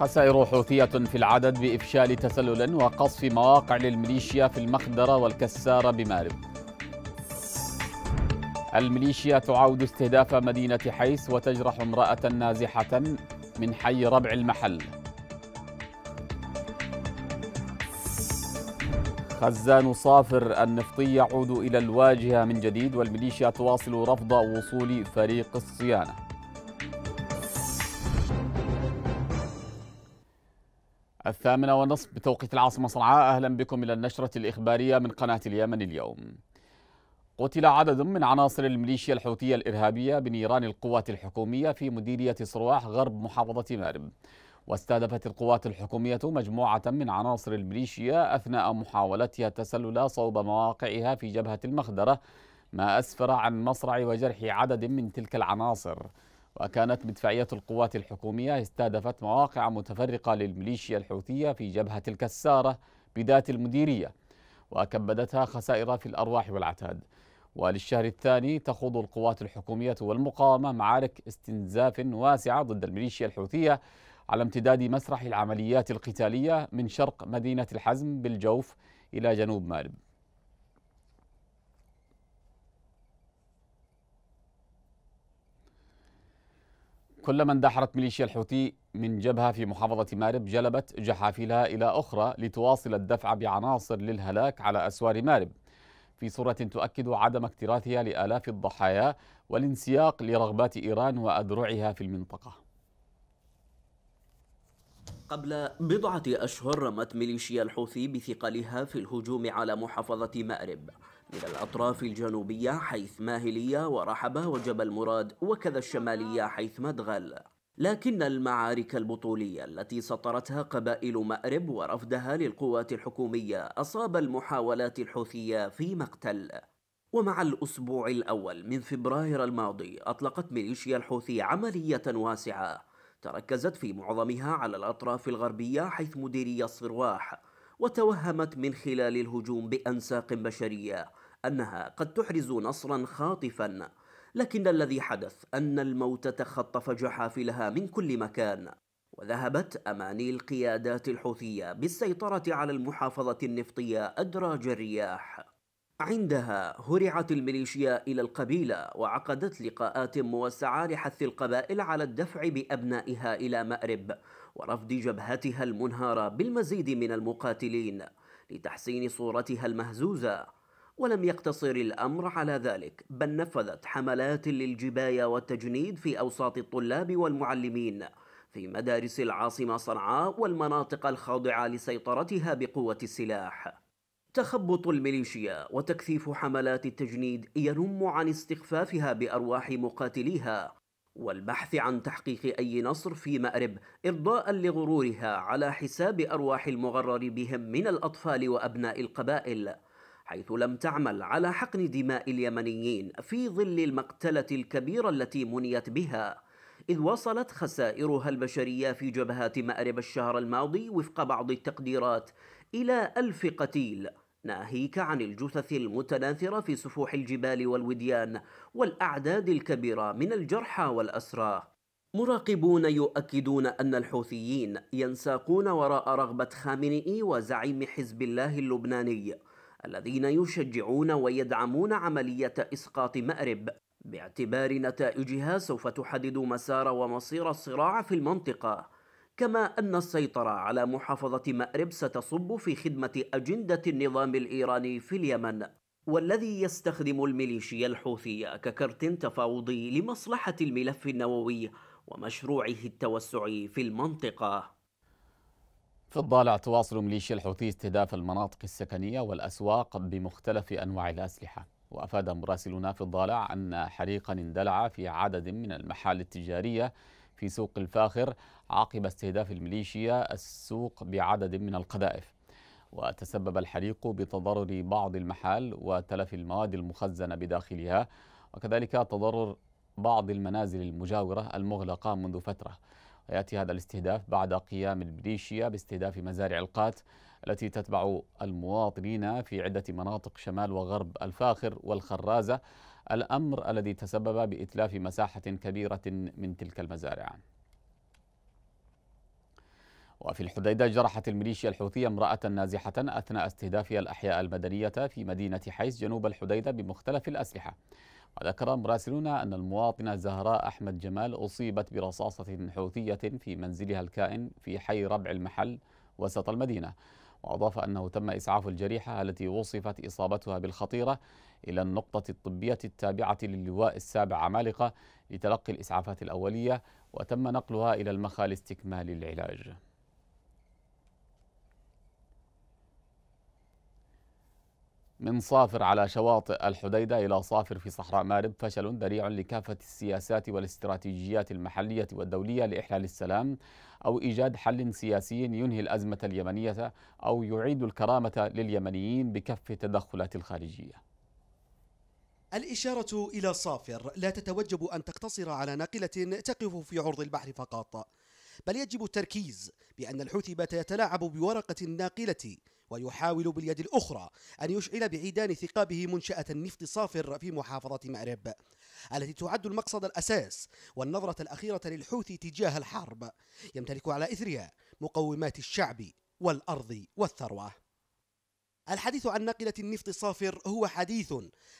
خسائر حوثية في العدد بإفشال تسلل وقصف مواقع للميليشيا في المخدرة والكسارة بمارب الميليشيا تعاود استهداف مدينة حيس وتجرح امرأة نازحة من حي ربع المحل خزان صافر النفطي يعود إلى الواجهة من جديد والميليشيا تواصل رفض وصول فريق الصيانة الثامنة ونصف بتوقيت العاصمة صنعاء أهلا بكم إلى النشرة الإخبارية من قناة اليمن اليوم قتل عدد من عناصر الميليشيا الحوثية الإرهابية بنيران القوات الحكومية في مديرية صرواح غرب محافظة مارب واستهدفت القوات الحكومية مجموعة من عناصر الميليشيا أثناء محاولتها التسلل صوب مواقعها في جبهة المخدرة ما أسفر عن مصرع وجرح عدد من تلك العناصر وكانت مدفعية القوات الحكومية استهدفت مواقع متفرقة للميليشيا الحوثية في جبهة الكسارة بذات المديرية وكبدتها خسائر في الأرواح والعتاد وللشهر الثاني تخوض القوات الحكومية والمقاومة معارك استنزاف واسعة ضد الميليشيا الحوثية على امتداد مسرح العمليات القتالية من شرق مدينة الحزم بالجوف إلى جنوب مأرب كلما اندحرت ميليشيا الحوثي من جبهة في محافظة مارب جلبت جحافلها إلى أخرى لتواصل الدفع بعناصر للهلاك على أسوار مارب في صورة تؤكد عدم اكتراثها لآلاف الضحايا والانسياق لرغبات إيران وأذرعها في المنطقة قبل بضعة أشهر رمت ميليشيا الحوثي بثقلها في الهجوم على محافظة مأرب من الأطراف الجنوبية حيث ماهلية ورحبة وجبل مراد وكذا الشمالية حيث مدغل لكن المعارك البطولية التي سطرتها قبائل مأرب ورفدها للقوات الحكومية أصاب المحاولات الحوثية في مقتل ومع الأسبوع الأول من فبراير الماضي أطلقت ميليشيا الحوثي عملية واسعة تركزت في معظمها على الأطراف الغربية حيث مديرية الصرواح وتوهمت من خلال الهجوم بأنساق بشرية أنها قد تحرز نصرا خاطفا لكن الذي حدث أن الموت تخطف جحافلها من كل مكان وذهبت أماني القيادات الحوثية بالسيطرة على المحافظة النفطية أدراج الرياح عندها هرعت الميليشيا إلى القبيلة وعقدت لقاءات موسعة لحث القبائل على الدفع بأبنائها إلى مأرب ورفض جبهتها المنهارة بالمزيد من المقاتلين لتحسين صورتها المهزوزة ولم يقتصر الأمر على ذلك بل نفذت حملات للجباية والتجنيد في أوساط الطلاب والمعلمين في مدارس العاصمة صنعاء والمناطق الخاضعة لسيطرتها بقوة السلاح تخبط الميليشيا وتكثيف حملات التجنيد ينم عن استخفافها بأرواح مقاتليها والبحث عن تحقيق أي نصر في مأرب إرضاء لغرورها على حساب أرواح المغرر بهم من الأطفال وأبناء القبائل حيث لم تعمل على حقن دماء اليمنيين في ظل المقتلة الكبيرة التي منيت بها إذ وصلت خسائرها البشرية في جبهات مأرب الشهر الماضي وفق بعض التقديرات إلى ألف قتيل ناهيك عن الجثث المتناثرة في سفوح الجبال والوديان والأعداد الكبيرة من الجرحى والأسرى مراقبون يؤكدون أن الحوثيين ينساقون وراء رغبة خامنئي وزعيم حزب الله اللبناني الذين يشجعون ويدعمون عملية إسقاط مأرب باعتبار نتائجها سوف تحدد مسار ومصير الصراع في المنطقة كما أن السيطرة على محافظة مأرب ستصب في خدمة أجندة النظام الإيراني في اليمن والذي يستخدم الميليشيا الحوثية ككرت تفاوضي لمصلحة الملف النووي ومشروعه التوسعي في المنطقة في الضالع تواصل ميليشيا الحوثي استهداف المناطق السكنية والأسواق بمختلف أنواع الأسلحة وأفاد مراسلنا في الضالع أن حريقا اندلع في عدد من المحال التجارية في سوق الفاخر عقب استهداف الميليشيا السوق بعدد من القذائف وتسبب الحريق بتضرر بعض المحال وتلف المواد المخزنة بداخلها وكذلك تضرر بعض المنازل المجاورة المغلقة منذ فترة يأتي هذا الاستهداف بعد قيام الميليشيا باستهداف مزارع القات التي تتبع المواطنين في عدة مناطق شمال وغرب الفاخر والخرازة الأمر الذي تسبب بإتلاف مساحة كبيرة من تلك المزارع وفي الحديدة جرحت الميليشيا الحوثية امرأة نازحة أثناء استهدافها الأحياء المدنية في مدينة حيس جنوب الحديدة بمختلف الأسلحة وذكر مراسلون أن المواطنة زهراء أحمد جمال أصيبت برصاصة حوثية في منزلها الكائن في حي ربع المحل وسط المدينة وأضاف أنه تم إسعاف الجريحة التي وصفت إصابتها بالخطيرة إلى النقطة الطبية التابعة للواء السابع عمالقة لتلقي الإسعافات الأولية وتم نقلها إلى المخا لاستكمال العلاج من صافر على شواطئ الحديدة إلى صافر في صحراء مارب فشل ذريع لكافة السياسات والاستراتيجيات المحلية والدولية لإحلال السلام أو إيجاد حل سياسي ينهي الأزمة اليمنية أو يعيد الكرامة لليمنيين بكف التدخلات الخارجية الإشارة إلى صافر لا تتوجب أن تقتصر على ناقلة تقف في عرض البحر فقط بل يجب التركيز بأن الحوثي بات يتلاعب بورقة الناقلة ويحاول باليد الأخرى أن يشعل بعيدان ثقابه منشأة النفط صافر في محافظة مأرب التي تعد المقصد الأساس والنظرة الأخيرة للحوثي تجاه الحرب يمتلك على إثرها مقومات الشعب والأرض والثروة الحديث عن ناقلة النفط الصافر هو حديث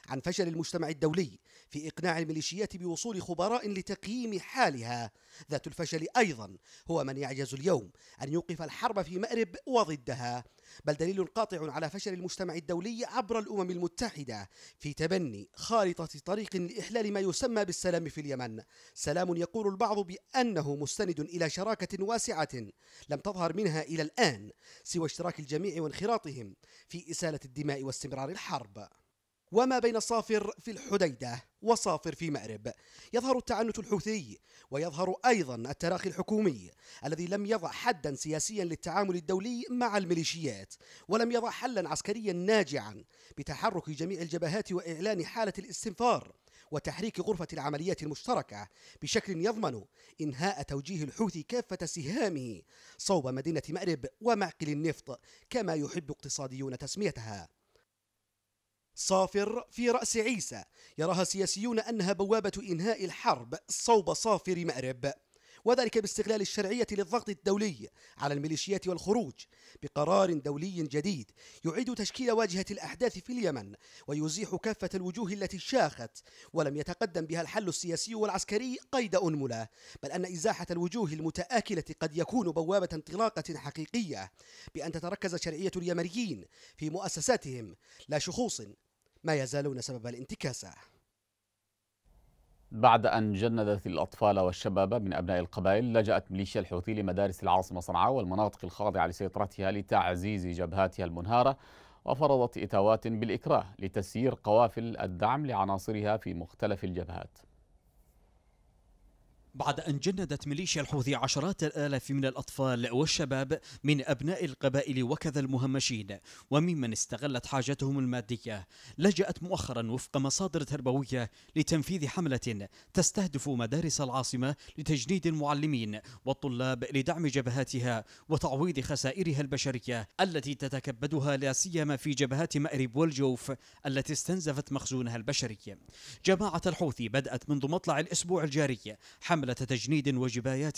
عن فشل المجتمع الدولي في إقناع الميليشيات بوصول خبراء لتقييم حالها ذات الفشل أيضا هو من يعجز اليوم أن يوقف الحرب في مأرب وضدها بل دليل قاطع على فشل المجتمع الدولي عبر الأمم المتحدة في تبني خارطة طريق لإحلال ما يسمى بالسلام في اليمن سلام يقول البعض بأنه مستند إلى شراكة واسعة لم تظهر منها إلى الآن سوى اشتراك الجميع وانخراطهم في إسالة الدماء واستمرار الحرب وما بين صافر في الحديدة وصافر في مأرب يظهر التعنت الحوثي ويظهر أيضا التراخي الحكومي الذي لم يضع حدا سياسيا للتعامل الدولي مع الميليشيات ولم يضع حلا عسكريا ناجعا بتحرك جميع الجبهات وإعلان حالة الاستنفار وتحريك غرفة العمليات المشتركة بشكل يضمن إنهاء توجيه الحوثي كافة سهامه صوب مدينة مأرب ومعقل النفط كما يحب اقتصاديون تسميتها صافر في رأس عيسى يراها سياسيون أنها بوابة إنهاء الحرب صوب صافر مأرب وذلك باستغلال الشرعية للضغط الدولي على الميليشيات والخروج بقرار دولي جديد يعيد تشكيل واجهة الأحداث في اليمن ويزيح كافة الوجوه التي شاخت ولم يتقدم بها الحل السياسي والعسكري قيد أنملة بل أن إزاحة الوجوه المتآكلة قد يكون بوابة انطلاقة حقيقية بأن تتركز شرعية اليمنيين في مؤسساتهم لا شخوص ما يزالون سبب الانتكاسه بعد أن جندت الأطفال والشباب من أبناء القبائل لجأت ميليشيا الحوثي لمدارس العاصمة صنعاء والمناطق الخاضعة لسيطرتها لتعزيز جبهاتها المنهارة وفرضت إتاوات بالإكراه لتسيير قوافل الدعم لعناصرها في مختلف الجبهات بعد أن جندت ميليشيا الحوثي عشرات الآلاف من الأطفال والشباب من أبناء القبائل وكذا المهمشين وممن استغلت حاجتهم المادية لجأت مؤخرا وفق مصادر تربوية لتنفيذ حملة تستهدف مدارس العاصمة لتجنيد المعلمين والطلاب لدعم جبهاتها وتعويض خسائرها البشرية التي تتكبدها لا سيما في جبهات مأرب والجوف التي استنزفت مخزونها البشري جماعة الحوثي بدأت منذ مطلع الأسبوع الجاري حملة حملة تجنيد وجبايات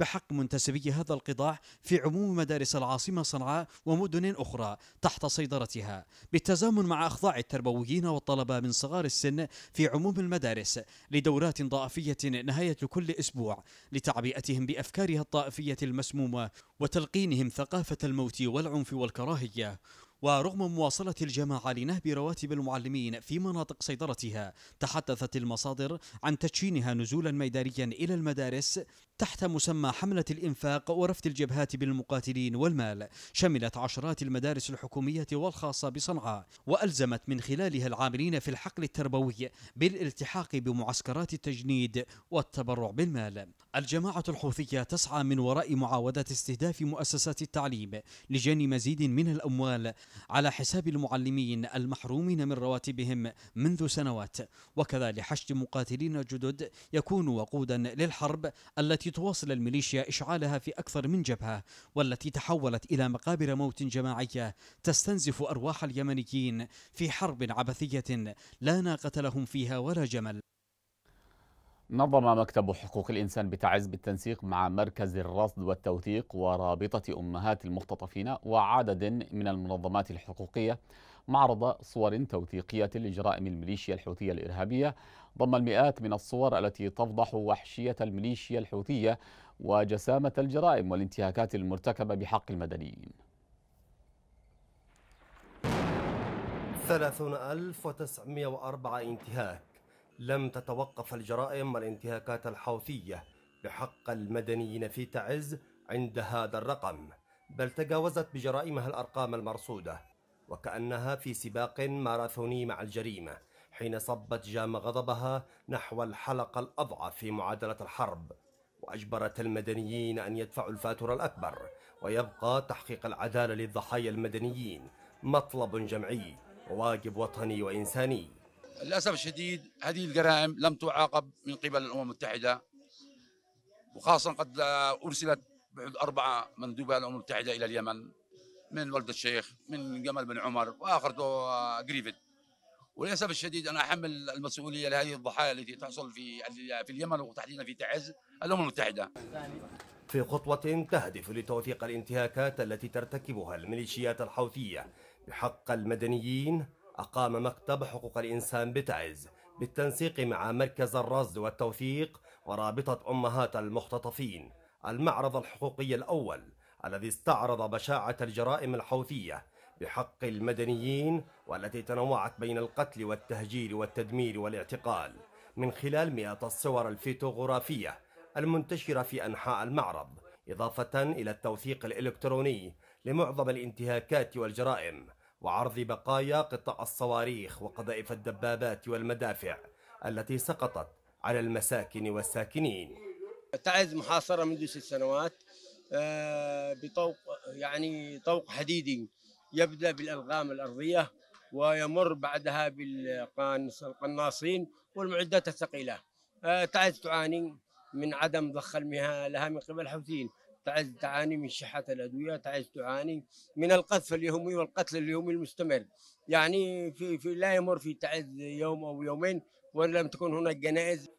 بحق منتسبي هذا القطاع في عموم مدارس العاصمة صنعاء ومدن أخرى تحت سيطرتها بالتزامن مع أخضاع التربويين والطلبة من صغار السن في عموم المدارس لدورات ضائفية نهاية كل أسبوع لتعبئتهم بأفكارها الطائفية المسمومة وتلقينهم ثقافة الموت والعنف والكراهية ورغم مواصلة الجماعة لنهب رواتب المعلمين في مناطق سيطرتها تحدثت المصادر عن تدشينها نزولا ميدانيا إلى المدارس تحت مسمى حملة الإنفاق ورفد الجبهات بالمقاتلين والمال شملت عشرات المدارس الحكومية والخاصة بصنعاء وألزمت من خلالها العاملين في الحقل التربوي بالالتحاق بمعسكرات التجنيد والتبرع بالمال الجماعة الحوثية تسعى من وراء معاودة استهداف مؤسسات التعليم لجني مزيد من الأموال على حساب المعلمين المحرومين من رواتبهم منذ سنوات وكذا لحشد مقاتلين جدد يكونوا وقودا للحرب التي تواصل الميليشيا إشعالها في أكثر من جبهة والتي تحولت إلى مقابر موت جماعية تستنزف أرواح اليمنيين في حرب عبثية لا ناقة لهم فيها ولا جمل نظم مكتب حقوق الإنسان بتعز بالتنسيق مع مركز الرصد والتوثيق ورابطة أمهات المختطفين وعدد من المنظمات الحقوقية معرض صور توثيقية لجرائم الميليشيا الحوثية الإرهابية ضم المئات من الصور التي تفضح وحشية الميليشيا الحوثية وجسامة الجرائم والانتهاكات المرتكبة بحق المدنيين 30904 انتهاك لم تتوقف الجرائم والانتهاكات الحوثية بحق المدنيين في تعز عند هذا الرقم بل تجاوزت بجرائمها الأرقام المرصودة وكأنها في سباق ماراثوني مع الجريمة حين صبت جام غضبها نحو الحلقة الأضعف في معادلة الحرب وأجبرت المدنيين أن يدفعوا الفاتورة الأكبر ويبقى تحقيق العدالة للضحايا المدنيين مطلب جمعي وواجب وطني وإنساني للاسف الشديد هذه الجرائم لم تعاقب من قبل الامم المتحده وخاصه قد ارسلت بعد اربعه مندوبه الامم المتحده الى اليمن من ولد الشيخ من جمال بن عمر واخرته جريفيت وللاسف الشديد انا احمل المسؤوليه لهذه الضحايا التي تحصل في في اليمن وتحديدا في تعز الامم المتحده. في خطوه تهدف لتوثيق الانتهاكات التي ترتكبها الميليشيات الحوثيه بحق المدنيين أقام مكتب حقوق الإنسان بتعز بالتنسيق مع مركز الرصد والتوثيق ورابطة أمهات المختطفين المعرض الحقوقي الأول الذي استعرض بشاعة الجرائم الحوثية بحق المدنيين والتي تنوعت بين القتل والتهجير والتدمير والاعتقال من خلال مئات الصور الفيتوغرافية المنتشرة في أنحاء المعرض إضافة إلى التوثيق الإلكتروني لمعظم الانتهاكات والجرائم وعرض بقايا قطع الصواريخ وقذائف الدبابات والمدافع التي سقطت على المساكن والساكنين تعز محاصرة منذ ست سنوات آه، بطوق يعني طوق حديدي يبدأ بالألغام الأرضية ويمر بعدها بالقناصين والمعدات الثقيلة آه، تعز تعاني من عدم ضخ المياه لها من قبل الحوثيين تعز تعاني من شحة الادويه تعز تعاني من القذف اليومي والقتل اليومي المستمر يعني في في لا يمر في تعز يوم او يومين وان لم تكن هناك جنائز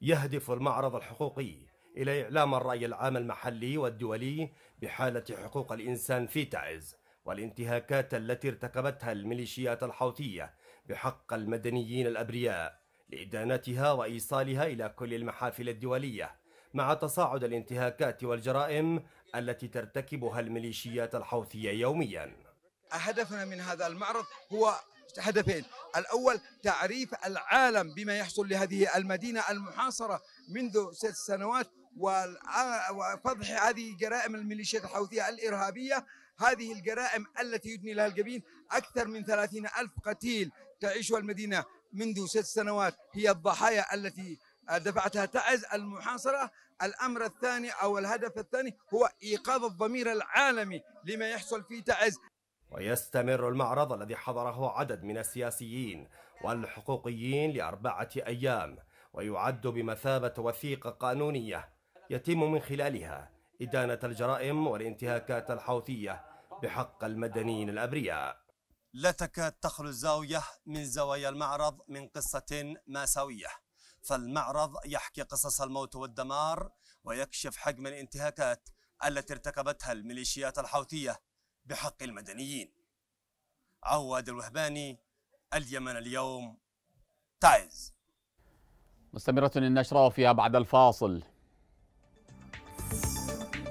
يهدف المعرض الحقوقي الى اعلام الراي العام المحلي والدولي بحاله حقوق الانسان في تعز والانتهاكات التي ارتكبتها الميليشيات الحوثيه بحق المدنيين الابرياء لادانتها وايصالها الى كل المحافل الدوليه مع تصاعد الانتهاكات والجرائم التي ترتكبها الميليشيات الحوثية يوميا هدفنا من هذا المعرض هو هدفين الأول تعريف العالم بما يحصل لهذه المدينة المحاصرة منذ ست سنوات وفضح هذه جرائم الميليشيات الحوثية الإرهابية هذه الجرائم التي يدني لها الجبين أكثر من ثلاثين ألف قتيل تعيشها المدينة منذ ست سنوات هي الضحايا التي دفعتها تعز المحاصرة الأمر الثاني أو الهدف الثاني هو إيقاظ الضمير العالمي لما يحصل في تعز ويستمر المعرض الذي حضره عدد من السياسيين والحقوقيين لأربعة أيام ويعد بمثابة وثيقة قانونية يتم من خلالها إدانة الجرائم والانتهاكات الحوثية بحق المدنيين الأبرياء لا تكاد تخلو الزاوية من زوايا المعرض من قصة مأساوية فالمعرض يحكي قصص الموت والدمار ويكشف حجم الانتهاكات التي ارتكبتها الميليشيات الحوثية بحق المدنيين عواد الوهباني اليمن اليوم تعز مستمرة النشرة في بعد الفاصل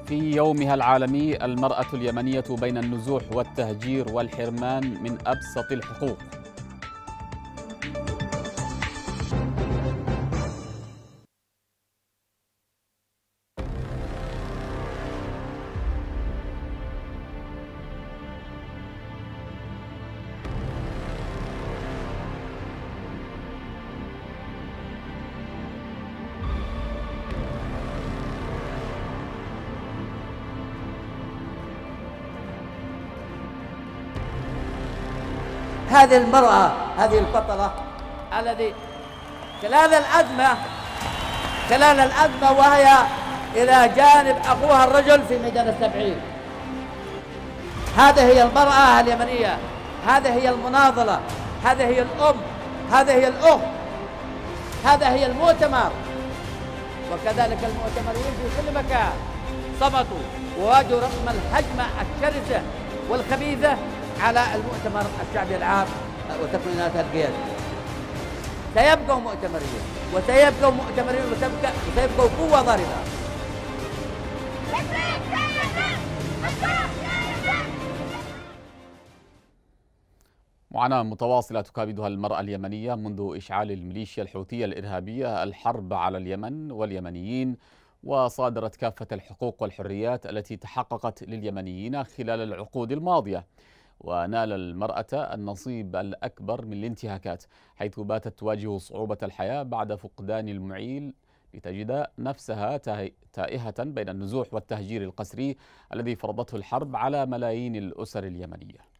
في يومها العالمي المرأة اليمنية بين النزوح والتهجير والحرمان من أبسط الحقوق هذه المرأة هذه البطلة الذي خلال الأزمة خلال الأزمة وهي إلى جانب أخوها الرجل في ميدان السبعين هذه هي المرأة اليمنية هذه هي المناضلة هذه هي الأم هذه هي الأخت هذا هي المؤتمر وكذلك المؤتمرين في كل مكان صمتوا وواجهوا رغم الحجمة الشرسة والخبيثة على المؤتمر الشعبي العام وتكوينات القيادة سيبقوا مؤتمرين وسيبقوا مؤتمرين وسيبقى وسيبقوا قوة ضاربة معاناة متواصلة تكابدها المرأة اليمنية منذ إشعال الميليشيا الحوثية الإرهابية الحرب على اليمن واليمنيين وصادرت كافة الحقوق والحريات التي تحققت لليمنيين خلال العقود الماضية ونال المرأة النصيب الأكبر من الانتهاكات حيث باتت تواجه صعوبة الحياة بعد فقدان المعيل لتجد نفسها تائهة بين النزوح والتهجير القسري الذي فرضته الحرب على ملايين الأسر اليمنية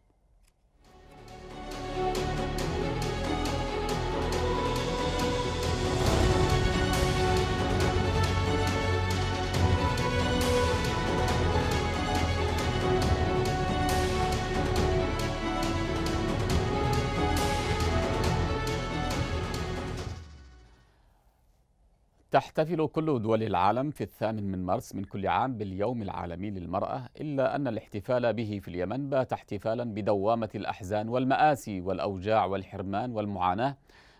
تحتفل كل دول العالم في الثامن من مارس من كل عام باليوم العالمي للمرأة إلا أن الاحتفال به في اليمن بات احتفالا بدوامة الأحزان والمآسي والأوجاع والحرمان والمعاناة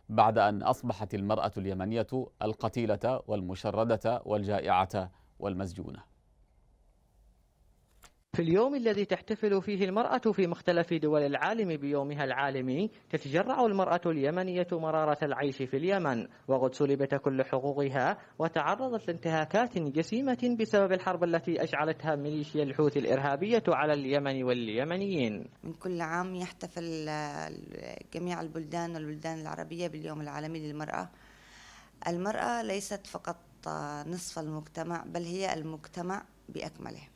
بعد أن أصبحت المرأة اليمنية القتيلة والمشردة والجائعة والمسجونة في اليوم الذي تحتفل فيه المرأة في مختلف دول العالم بيومها العالمي تتجرع المرأة اليمنية مرارة العيش في اليمن وقد سلبت كل حقوقها وتعرضت لانتهاكات جسيمة بسبب الحرب التي أشعلتها ميليشيا الحوثي الإرهابية على اليمن واليمنيين من كل عام يحتفل جميع البلدان والبلدان العربية باليوم العالمي للمرأة المرأة ليست فقط نصف المجتمع بل هي المجتمع بأكمله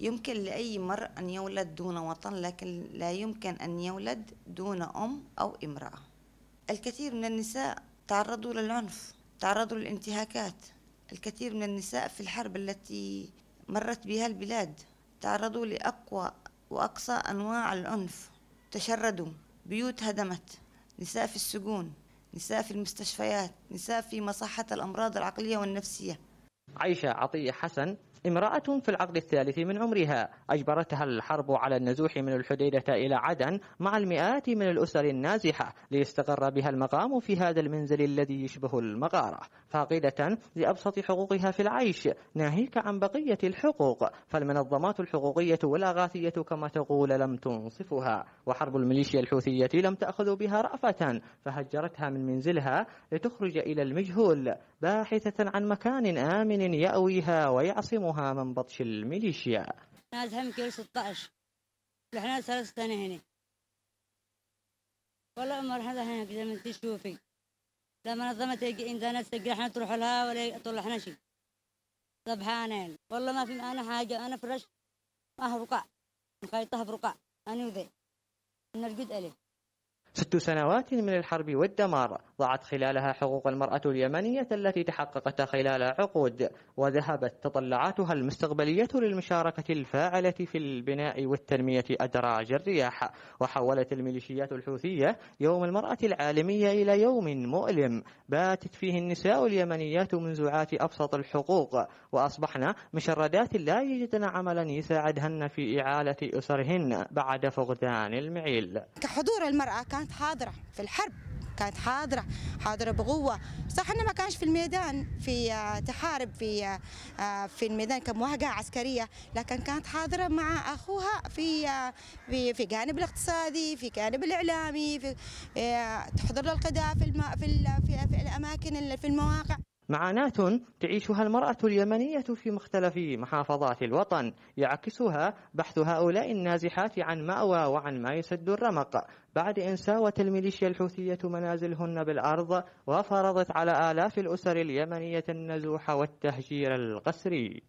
يمكن لأي مرء أن يولد دون وطن لكن لا يمكن أن يولد دون أم أو امرأة الكثير من النساء تعرضوا للعنف تعرضوا للانتهاكات الكثير من النساء في الحرب التي مرت بها البلاد تعرضوا لأقوى وأقصى أنواع العنف تشردوا بيوت هدمت نساء في السجون نساء في المستشفيات نساء في مصحة الأمراض العقلية والنفسية عايشة عطية حسن امرأة في العقد الثالث من عمرها أجبرتها الحرب على النزوح من الحديدة إلى عدن مع المئات من الأسر النازحة ليستقر بها المقام في هذا المنزل الذي يشبه المغارة فاقدة لأبسط حقوقها في العيش ناهيك عن بقية الحقوق فالمنظمات الحقوقية والأغاثية كما تقول لم تنصفها وحرب الميليشيا الحوثية لم تأخذ بها رأفة فهجرتها من منزلها لتخرج إلى المجهول باحثة عن مكان آمن يأويها ويعصمها سلموها من بطش الميليشيا ناس هم كيلو 16 احنا ثلاث سنين هنا والله عمر هذا هنا كذا انت تشوفي لا منظمة إنسانات تجي احنا تروح لها ولا احنا شيء سبحان والله ما في أنا حاجة أنا فرش أهرقع مخيطها برقع أنا وذي نرقد عليه ست سنوات من الحرب والدمار ضاعت خلالها حقوق المرأة اليمنية التي تحققت خلال عقود وذهبت تطلعاتها المستقبلية للمشاركة الفاعلة في البناء والتنمية أدراج الرياح وحولت الميليشيات الحوثية يوم المرأة العالمية إلى يوم مؤلم باتت فيه النساء اليمنيات منزوعات أبسط الحقوق وأصبحن مشردات لا يجدن عملا يساعدهن في إعالة أسرهن بعد فقدان المعيل كحضور المرأة كان كانت حاضرة في الحرب كانت حاضرة حاضرة بقوة صح أنها ما كانش في الميدان في آه، تحارب في آه، آه، في الميدان كمواجهة عسكرية لكن كانت حاضرة مع أخوها في في في جانب الاقتصادي في جانب الإعلامي في تحضر له في, في, في, في الأماكن في المواقع معاناة تعيشها المرأة اليمنية في مختلف محافظات الوطن يعكسها بحث هؤلاء النازحات عن مأوى وعن ما يسد الرمق بعد إن ساوت الميليشيا الحوثية منازلهن بالأرض وفرضت على آلاف الأسر اليمنية النزوح والتهجير القسري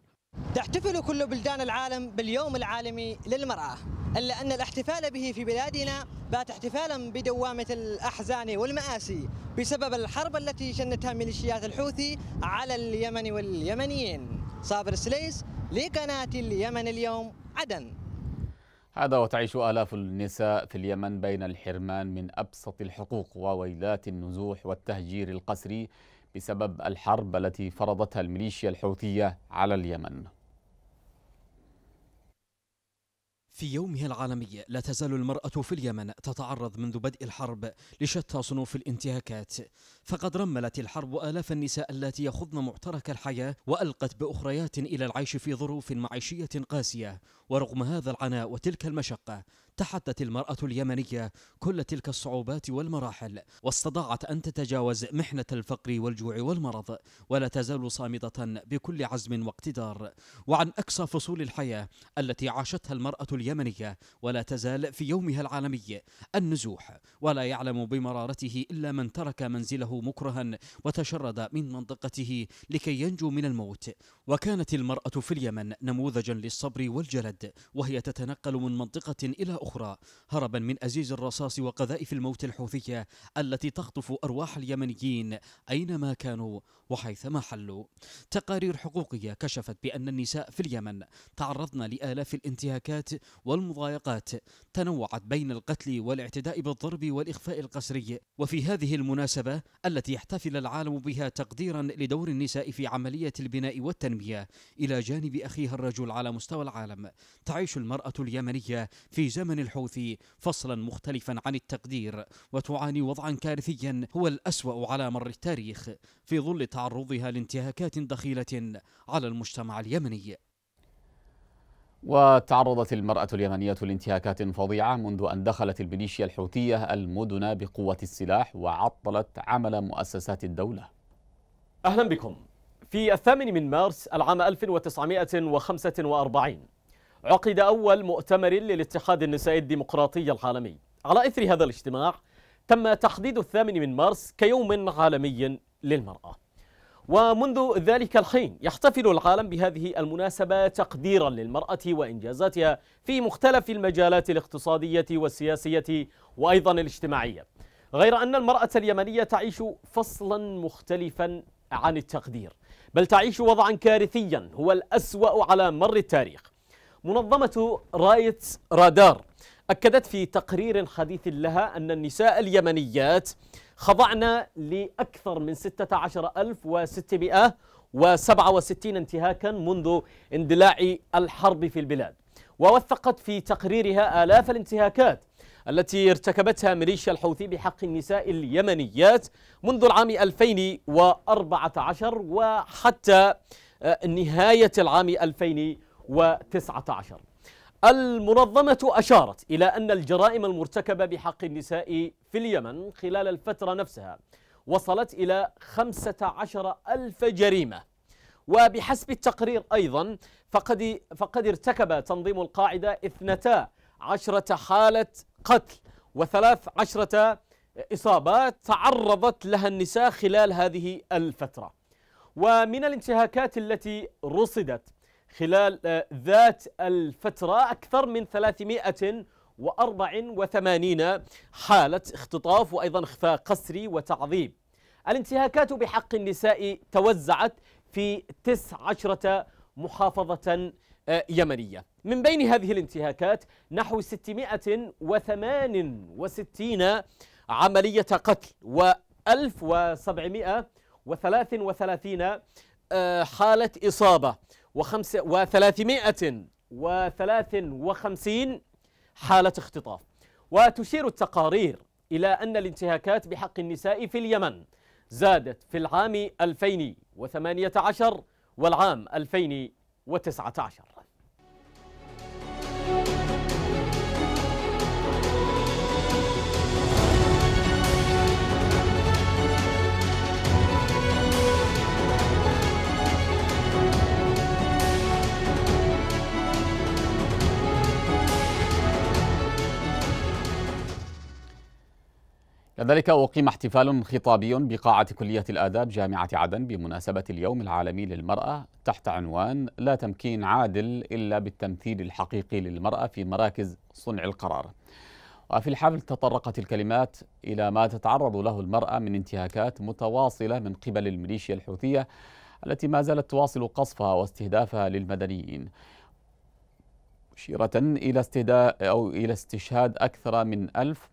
تحتفل كل بلدان العالم باليوم العالمي للمرأة إلا أن الاحتفال به في بلادنا بات احتفالا بدوامة الأحزان والمآسي بسبب الحرب التي شنتها ميليشيات الحوثي على اليمن واليمنيين صابر السليس لقناة اليمن اليوم عدن هذا وتعيش آلاف النساء في اليمن بين الحرمان من أبسط الحقوق وويلات النزوح والتهجير القسري بسبب الحرب التي فرضتها الميليشيا الحوثية على اليمن في يومها العالمي لا تزال المرأة في اليمن تتعرض منذ بدء الحرب لشتى صنوف الانتهاكات فقد رملت الحرب آلاف النساء التي يخضن معترك الحياة وألقت بأخريات إلى العيش في ظروف معيشية قاسية ورغم هذا العناء وتلك المشقة تحدت المرأة اليمنية كل تلك الصعوبات والمراحل واستطاعت أن تتجاوز محنة الفقر والجوع والمرض ولا تزال صامدة بكل عزم واقتدار وعن أقصى فصول الحياة التي عاشتها المرأة اليمنية ولا تزال في يومها العالمي النزوح ولا يعلم بمرارته إلا من ترك منزله مكرها وتشرد من منطقته لكي ينجو من الموت وكانت المرأة في اليمن نموذجا للصبر والجلد وهي تتنقل من منطقة إلى أخرى هربا من أزيز الرصاص وقذائف الموت الحوثية التي تخطف أرواح اليمنيين أينما كانوا وحيثما حلوا تقارير حقوقية كشفت بأن النساء في اليمن تعرضن لآلاف الانتهاكات والمضايقات تنوعت بين القتل والاعتداء بالضرب والإخفاء القسري وفي هذه المناسبة التي احتفل العالم بها تقديرا لدور النساء في عملية البناء والتنمية إلى جانب أخيها الرجل على مستوى العالم تعيش المرأة اليمنية في زمن الحوثي فصلا مختلفا عن التقدير وتعاني وضعا كارثيا هو الأسوأ على مر التاريخ في ظل تعرضها لانتهاكات دخيلة على المجتمع اليمني وتعرضت المرأة اليمنية لانتهاكات فظيعة منذ أن دخلت الميليشيا الحوثية المدن بقوة السلاح وعطلت عمل مؤسسات الدولة أهلا بكم في الثامن من مارس العام 1945 عقد أول مؤتمر للاتحاد النسائي الديمقراطي العالمي على إثر هذا الاجتماع تم تحديد الثامن من مارس كيوم عالمي للمرأة ومنذ ذلك الحين يحتفل العالم بهذه المناسبة تقديرا للمرأة وإنجازاتها في مختلف المجالات الاقتصادية والسياسية وأيضا الاجتماعية غير أن المرأة اليمنية تعيش فصلا مختلفا عن التقدير بل تعيش وضعا كارثيا هو الأسوأ على مر التاريخ منظمة رايت رادار أكدت في تقرير حديث لها أن النساء اليمنيات خضعنا لأكثر من 16667 انتهاكا منذ اندلاع الحرب في البلاد ووثقت في تقريرها آلاف الانتهاكات التي ارتكبتها ميليشيا الحوثي بحق النساء اليمنيات منذ العام 2014 وحتى آه، نهاية العام 2019 المنظمة أشارت إلى أن الجرائم المرتكبة بحق النساء في اليمن خلال الفترة نفسها وصلت إلى 15 ألف جريمة وبحسب التقرير أيضا فقد, فقد ارتكب تنظيم القاعدة 12 حالة قتل وثلاث عشرة إصابات تعرضت لها النساء خلال هذه الفترة ومن الانتهاكات التي رصدت خلال آه، ذات الفترة أكثر من 384 حالة اختطاف وأيضا إخفاء قسري وتعذيب الانتهاكات بحق النساء توزعت في 19 محافظة آه، يمنية من بين هذه الانتهاكات نحو 668 عملية قتل و 1733 حالة إصابة وخمس وثلاثمائة وثلاث وخمسين حالة اختطاف وتشير التقارير إلى أن الانتهاكات بحق النساء في اليمن زادت في العام 2018 والعام 2019 كذلك أقيم احتفال خطابي بقاعة كلية الآداب جامعة عدن بمناسبة اليوم العالمي للمرأة تحت عنوان لا تمكين عادل إلا بالتمثيل الحقيقي للمرأة في مراكز صنع القرار وفي الحفل تطرقت الكلمات إلى ما تتعرض له المرأة من انتهاكات متواصلة من قبل الميليشيا الحوثية التي ما زالت تواصل قصفها واستهدافها للمدنيين مشيرة إلى استهداء أو إلى استشهاد أكثر من ألف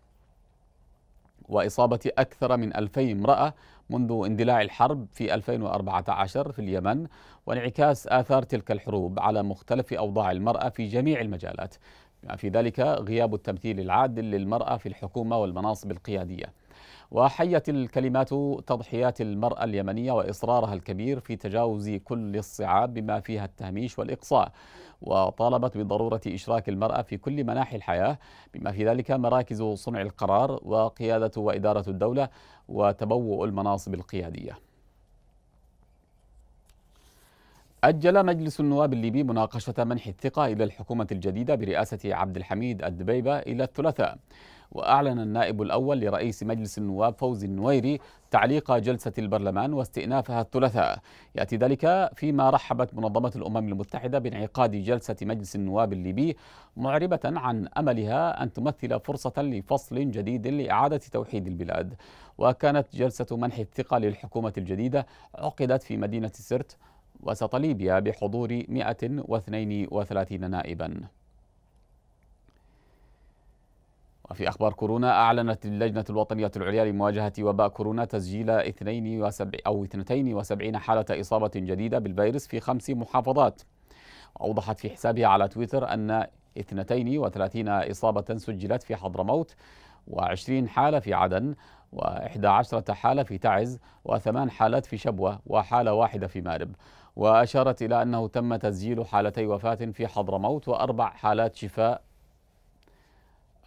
وإصابة أكثر من ألفي امرأة منذ اندلاع الحرب في 2014 في اليمن وانعكاس آثار تلك الحروب على مختلف أوضاع المرأة في جميع المجالات بما في ذلك غياب التمثيل العادل للمرأة في الحكومة والمناصب القيادية وحيت الكلمات تضحيات المرأة اليمنية وإصرارها الكبير في تجاوز كل الصعاب بما فيها التهميش والإقصاء وطالبت بضرورة إشراك المرأة في كل مناحي الحياة بما في ذلك مراكز صنع القرار وقيادة وإدارة الدولة وتبوء المناصب القياديه أجل مجلس النواب الليبي مناقشة منح الثقة إلى الحكومة الجديدة برئاسة عبد الحميد الدبيبة إلى الثلاثاء وأعلن النائب الأول لرئيس مجلس النواب فوزي النويري تعليق جلسة البرلمان واستئنافها الثلاثاء يأتي ذلك فيما رحبت منظمة الأمم المتحدة بانعقاد جلسة مجلس النواب الليبي معربة عن أملها أن تمثل فرصة لفصل جديد لإعادة توحيد البلاد وكانت جلسة منح الثقة للحكومة الجديدة عقدت في مدينة سرت وسط ليبيا بحضور 132 نائباً وفي أخبار كورونا أعلنت اللجنة الوطنية العليا لمواجهة وباء كورونا تسجيل 72 أو 72 حالة إصابة جديدة بالفيروس في خمس محافظات وأوضحت في حسابها على تويتر أن 32 إصابة سجلت في حضرموت و20 حالة في عدن و11 حالة في تعز وثمان حالات في شبوة وحالة واحدة في مارب وأشارت إلى أنه تم تسجيل حالتي وفاة في حضرموت وأربع حالات شفاء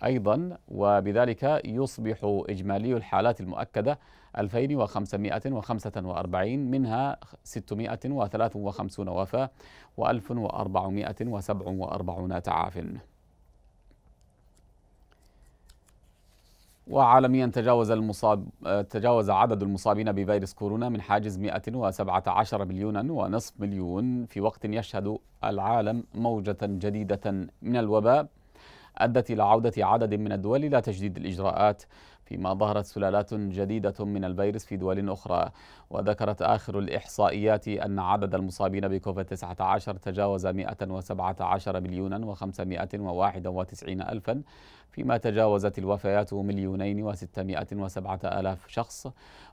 أيضا وبذلك يصبح إجمالي الحالات المؤكدة 2545 منها 653 وفاة و1447 تعافٍ وعالميا تجاوز المصاب تجاوز عدد المصابين بفيروس كورونا من حاجز 117 مليونا ونصف مليون في وقت يشهد العالم موجة جديدة من الوباء أدت إلى عودة عدد من الدول إلى تجديد الإجراءات فيما ظهرت سلالات جديدة من الفيروس في دول أخرى وذكرت آخر الإحصائيات أن عدد المصابين بكوفيد-19 تجاوز 117 مليونا و591 ألفا فيما تجاوزت الوفيات مليونين و607 آلاف شخص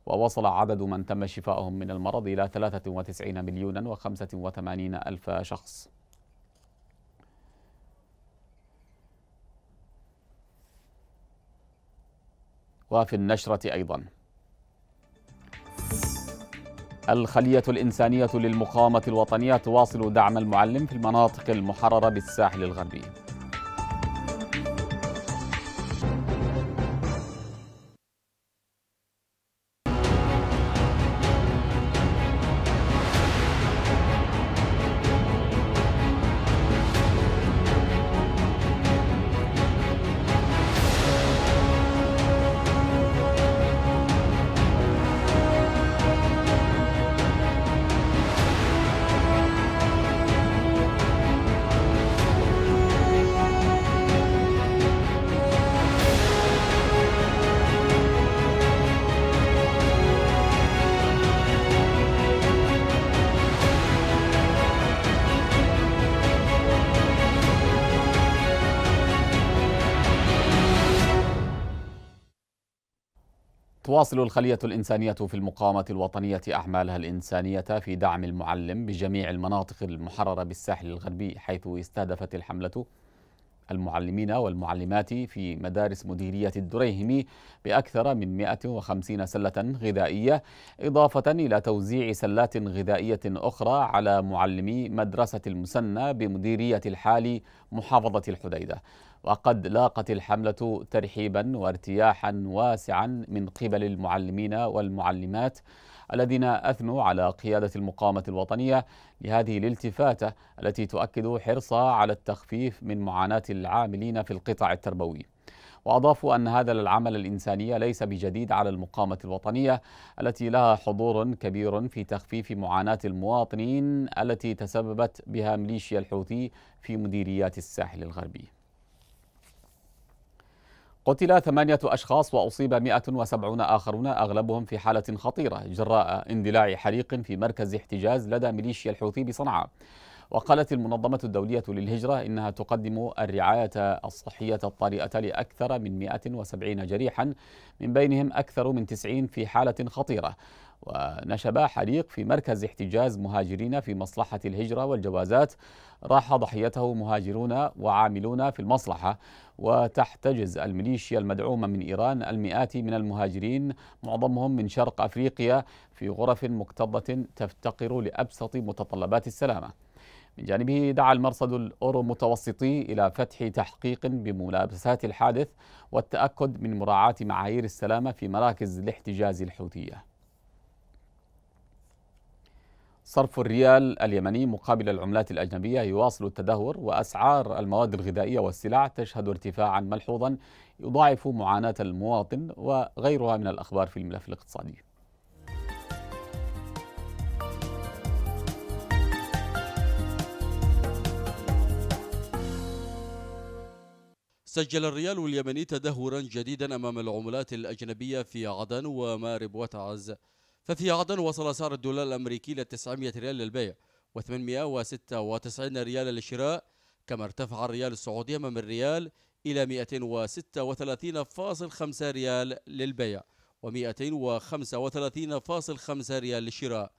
ووصل عدد من تم شفائهم من المرض إلى 93 مليونا و85 ألف شخص وفي النشرة أيضا الخلية الإنسانية للمقاومة الوطنية تواصل دعم المعلم في المناطق المحررة بالساحل الغربي تواصل الخلية الإنسانية في المقاومة الوطنية أعمالها الإنسانية في دعم المعلم بجميع المناطق المحررة بالساحل الغربي حيث استهدفت الحملة المعلمين والمعلمات في مدارس مديرية الدريهمي بأكثر من 150 سلة غذائية إضافة إلى توزيع سلات غذائية أخرى على معلمي مدرسة المسنى بمديرية الحالي محافظة الحديدة وقد لاقت الحملة ترحيبا وارتياحا واسعا من قبل المعلمين والمعلمات الذين أثنوا على قيادة المقاومة الوطنية لهذه الالتفاتة التي تؤكد حرصها على التخفيف من معاناة العاملين في القطاع التربوي وأضافوا أن هذا العمل الإنساني ليس بجديد على المقاومة الوطنية التي لها حضور كبير في تخفيف معاناة المواطنين التي تسببت بها ميليشيا الحوثي في مديريات الساحل الغربي قتل ثمانية أشخاص وأصيب 170 آخرون أغلبهم في حالة خطيرة جراء اندلاع حريق في مركز احتجاز لدى ميليشيا الحوثي بصنعاء وقالت المنظمة الدولية للهجرة إنها تقدم الرعاية الصحية الطارئة لأكثر من 170 جريحا من بينهم أكثر من 90 في حالة خطيرة ونشب حريق في مركز احتجاز مهاجرين في مصلحة الهجرة والجوازات راح ضحيته مهاجرون وعاملون في المصلحة وتحتجز الميليشيا المدعومة من إيران المئات من المهاجرين معظمهم من شرق أفريقيا في غرف مكتظة تفتقر لأبسط متطلبات السلامة من جانبه دعا المرصد الأورو متوسطي إلى فتح تحقيق بملابسات الحادث والتأكد من مراعاة معايير السلامة في مراكز الاحتجاز الحوثية صرف الريال اليمني مقابل العملات الأجنبية يواصل التدهور وأسعار المواد الغذائية والسلع تشهد ارتفاعا ملحوظا يضاعف معاناة المواطن وغيرها من الأخبار في الملف الاقتصادي سجل الريال اليمني تدهورا جديدا أمام العملات الأجنبية في عدن ومارب وتعز ففي عدن وصل سعر الدولار الأمريكي إلى 900 ريال للبيع و896 ريالا للشراء كما ارتفع الريال السعودي أمام الريال إلى 236.5 ريال للبيع و235.5 ريال للشراء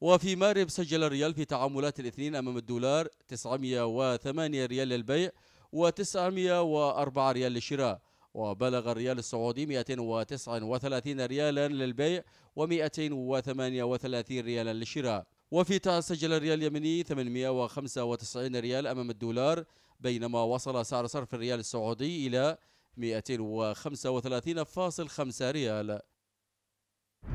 وفي مارب سجل الريال في تعاملات الاثنين أمام الدولار 908 ريال للبيع و904 ريال للشراء وبلغ الريال السعودي 239 ريالا للبيع و238 ريالا للشراء وفي تعس سجل الريال اليمني 895 ريال أمام الدولار بينما وصل سعر صرف الريال السعودي إلى 235.5 ريال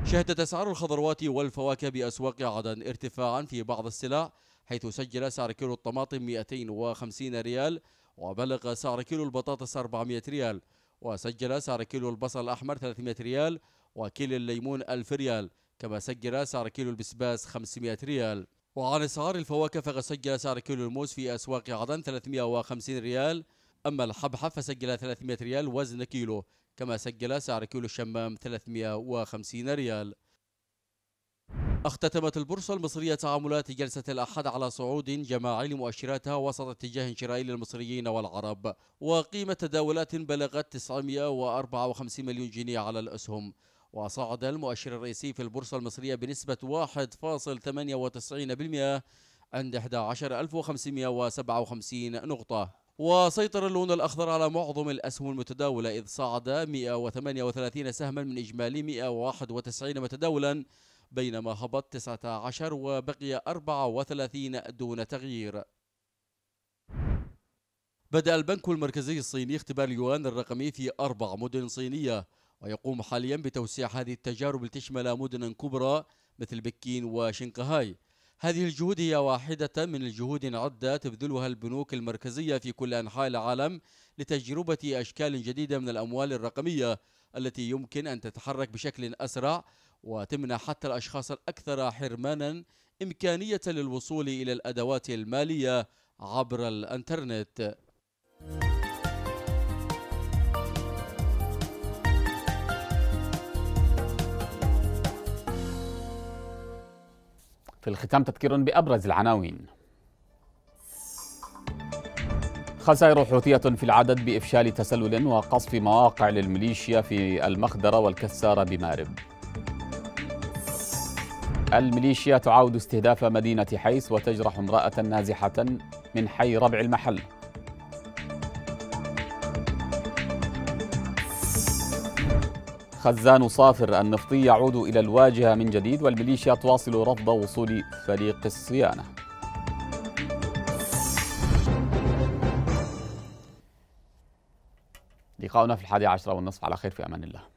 شهدت أسعار الخضروات والفواكه بأسواق عدن ارتفاعا في بعض السلع حيث سجل سعر كيلو الطماطم 250 ريال وبلغ سعر كيلو البطاطس 400 ريال وسجل سعر كيلو البصل الأحمر 300 ريال وكيلو الليمون 1000 ريال كما سجل سعر كيلو البسباس 500 ريال وعن أسعار الفواكه فقد سجل سعر كيلو الموز في أسواق عدن 350 ريال أما الحبحب فسجل 300 ريال وزن كيلو كما سجل سعر كيلو الشمام 350 ريال اختتمت البورصة المصرية تعاملات جلسة الأحد على صعود جماعي لمؤشراتها وسط اتجاه شرائي للمصريين والعرب وقيمة تداولات بلغت 954 مليون جنيه على الأسهم وصعد المؤشر الرئيسي في البورصة المصرية بنسبة 1.98% عند 11557 نقطة وسيطر اللون الأخضر على معظم الأسهم المتداولة إذ صعد 138 سهما من إجمالي 191 متداولا بينما هبط 19 وبقي 34 دون تغيير بدأ البنك المركزي الصيني اختبار اليوان الرقمي في أربع مدن صينية ويقوم حاليا بتوسيع هذه التجارب لتشمل مدن كبرى مثل بكين وشنغهاي هذه الجهود هي واحدة من الجهود عدة تبذلها البنوك المركزية في كل أنحاء العالم لتجربة أشكال جديدة من الأموال الرقمية التي يمكن أن تتحرك بشكل أسرع وتمنح حتى الأشخاص الأكثر حرمانا إمكانية للوصول إلى الأدوات المالية عبر الأنترنت في الختام تذكير بأبرز العناوين خسائر حوثية في العدد بإفشال تسلل وقصف مواقع للميليشيا في المخدرة والكسارة بمارب الميليشيا تعاود استهداف مدينة حيس وتجرح امرأة نازحة من حي ربع المحل خزان صافر النفطي يعود إلى الواجهة من جديد والميليشيا تواصل رفض وصول فريق الصيانة لقاؤنا في الحادي عشرة والنصف على خير في أمان الله